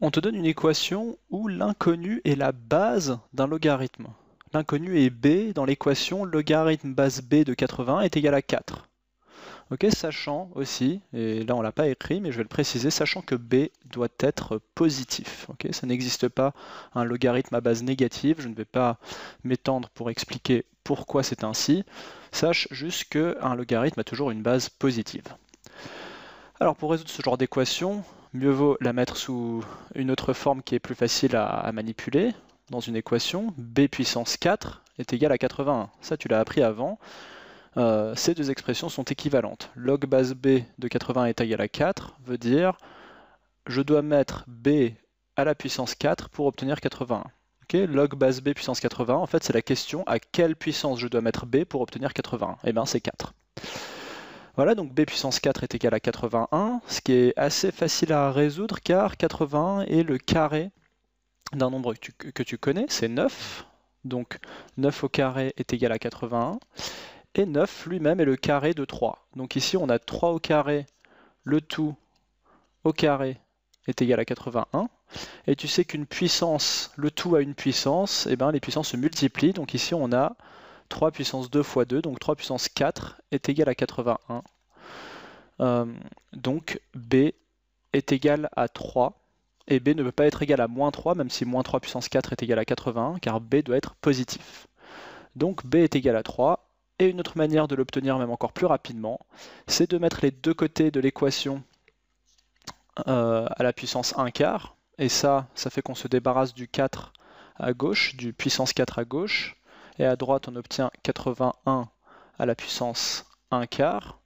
on te donne une équation où l'inconnu est la base d'un logarithme. L'inconnu est b dans l'équation logarithme base b de 80 est égal à 4. Ok, sachant aussi, et là on l'a pas écrit, mais je vais le préciser, sachant que b doit être positif. Ok, ça n'existe pas un logarithme à base négative. Je ne vais pas m'étendre pour expliquer pourquoi c'est ainsi. Sache juste qu'un logarithme a toujours une base positive. Alors pour résoudre ce genre d'équation, mieux vaut la mettre sous une autre forme qui est plus facile à, manipuler dans une équation. b puissance 4 est égal à 81. Ça, tu l'as appris avant. Euh, ces deux expressions sont équivalentes. Log base b de 80 est égal à 4 veut dire je dois mettre b à la puissance 4 pour obtenir 81. log base b puissance 80, en fait, c'est la question à quelle puissance je dois mettre b pour obtenir 81. Et bien, c'est 4. Voilà, donc b puissance 4 est égal à 81, ce qui est assez facile à résoudre car 81 est le carré d'un nombre que tu, connais, c'est 9. Donc 9 au carré est égal à 81. Et 9 lui-même est le carré de 3. Donc ici on a 3 au carré, le tout au carré est égal à 81. Et tu sais qu'une puissance, le tout a une puissance, et eh bien les puissances se multiplient. Donc ici on a 3 puissance 2 fois 2, donc 3 puissance 4 est égal à 81. Euh, donc B est égal à 3 et B ne peut pas être égal à moins 3, même si moins 3 puissance 4 est égal à 81, car B doit être positif. Donc B est égal à 3, et une autre manière de l'obtenir même encore plus rapidement, c'est de mettre les deux côtés de l'équation euh, à la puissance 1 quart, et ça, ça fait qu'on se débarrasse du 4 à gauche, du puissance 4 à gauche, et à droite, on obtient 81 à la puissance 1 quart.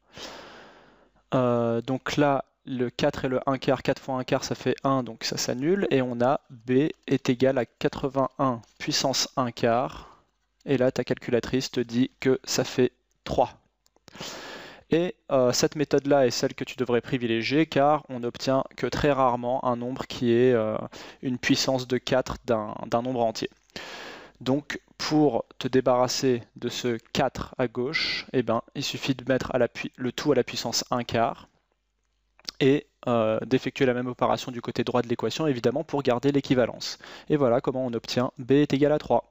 Euh, donc là, le 4 et le 1 quart, 4 fois 1 quart, ça fait 1, donc ça s'annule. Et on a B est égal à 81 puissance 1 quart. Et là, ta calculatrice te dit que ça fait 3. Et euh, cette méthode-là est celle que tu devrais privilégier car on n'obtient que très rarement un nombre qui est euh, une puissance de 4 d'un nombre entier. Donc pour te débarrasser de ce 4 à gauche, eh ben, il suffit de mettre le tout à la puissance 1 quart et euh, d'effectuer la même opération du côté droit de l'équation, évidemment, pour garder l'équivalence. Et voilà comment on obtient B est égal à 3.